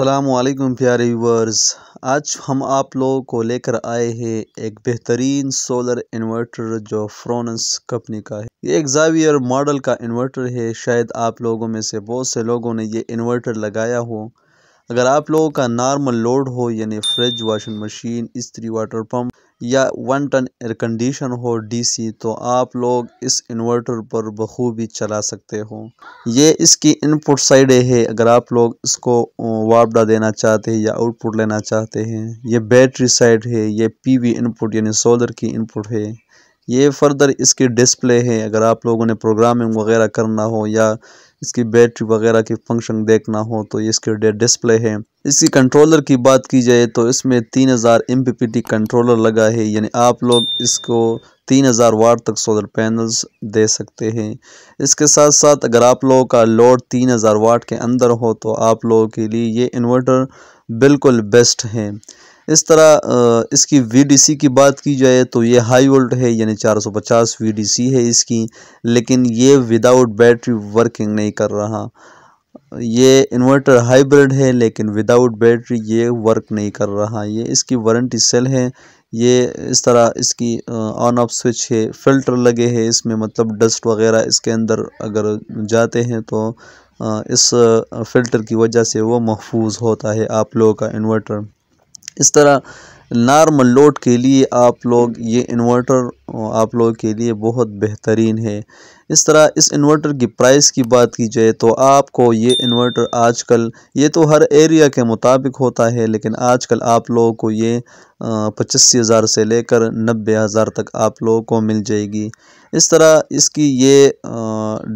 अल्लाम प्यारे व्यूवर्स आज हम आप लोगों को लेकर आए हैं एक बेहतरीन सोलर इन्वर्टर जो फ्रोनस कंपनी का है ये एक जावियर मॉडल का इन्वर्टर है शायद आप लोगों में से बहुत से लोगों ने ये इन्वर्टर लगाया हो अगर आप लोगों का नॉर्मल लोड हो यानी फ्रिज वाशिंग मशीन इस्त्री वाटर पंप या वन टन एयर कंडीशन हो डीसी तो आप लोग इस इन्वर्टर पर बखूबी चला सकते हो ये इसकी इनपुट साइड है अगर आप लोग इसको वापडा देना चाहते हैं या आउटपुट लेना चाहते हैं ये बैटरी साइड है ये पीवी इनपुट यानी सोलर की इनपुट है ये फर्दर इसकी डिस्प्ले है अगर आप लोगों ने प्रोग्रामिंग वगैरह करना हो या इसकी बैटरी वगैरह की फंक्शन देखना हो तो ये इसके डिस्प्ले है इसकी कंट्रोलर की बात की जाए तो इसमें 3000 हज़ार कंट्रोलर लगा है यानी आप लोग इसको 3000 हज़ार वाट तक सोलर पैनल्स दे सकते हैं इसके साथ साथ अगर आप लोगों का लोड 3000 हज़ार वाट के अंदर हो तो आप लोगों के लिए ये इन्वर्टर बिल्कुल बेस्ट है इस तरह इसकी वी की बात की जाए तो ये हाई वोल्ट है यानी 450 वीडीसी है इसकी लेकिन ये विदाउट बैटरी वर्किंग नहीं कर रहा ये इन्वर्टर हाइब्रिड है लेकिन विदाउट बैटरी ये वर्क नहीं कर रहा ये इसकी वारंटी सेल है ये इस तरह इसकी ऑन ऑफ स्विच है फ़िल्टर लगे हैं इसमें मतलब डस्ट वगैरह इसके अंदर अगर जाते हैं तो इस फ़िल्टर की वजह से वो महफूज होता है आप लोगों का इन्वर्टर इस तरह नॉर्मल लोड के लिए आप लोग ये इन्वर्टर आप लोगों के लिए बहुत बेहतरीन है इस तरह इस इन्वर्टर की प्राइस की बात की जाए तो आपको ये इन्वर्टर आजकल ये तो हर एरिया के मुताबिक होता है लेकिन आजकल आप लोगों को ये पचासी हज़ार से लेकर नब्बे हज़ार तक आप लोगों को मिल जाएगी इस तरह इसकी ये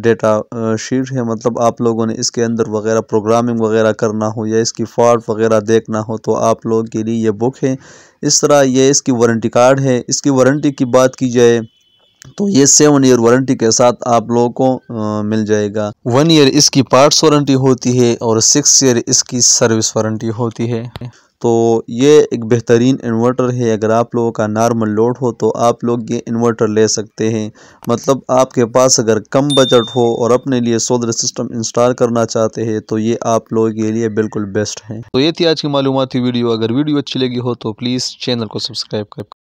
डेटा शीट है मतलब आप लोगों ने इसके अंदर वगैरह प्रोग्रामिंग वगैरह करना हो या इसकी फॉल्ट वगैरह देखना हो तो आप लोगों के लिए ये बुक है इस तरह ये इसकी वारंटी कार्ड है इसकी वारंटी की बात की जाए तो ये सेवन ईयर वारंटी के साथ आप लोगों को आ, मिल जाएगा वन ईयर इसकी पार्ट्स वारंटी होती है और सिक्स ईयर इसकी सर्विस वारंटी होती है तो ये एक बेहतरीन इन्वर्टर है अगर आप लोगों का नॉर्मल लोड हो तो आप लोग ये इन्वर्टर ले सकते हैं मतलब आपके पास अगर कम बजट हो और अपने लिए सोलर सिस्टम इंस्टॉल करना चाहते हैं तो ये आप लोगों के लिए बिल्कुल बेस्ट है तो ये थी आज की मालूमती वीडियो अगर वीडियो अच्छी लगी हो तो प्लीज़ चैनल को सब्सक्राइब कर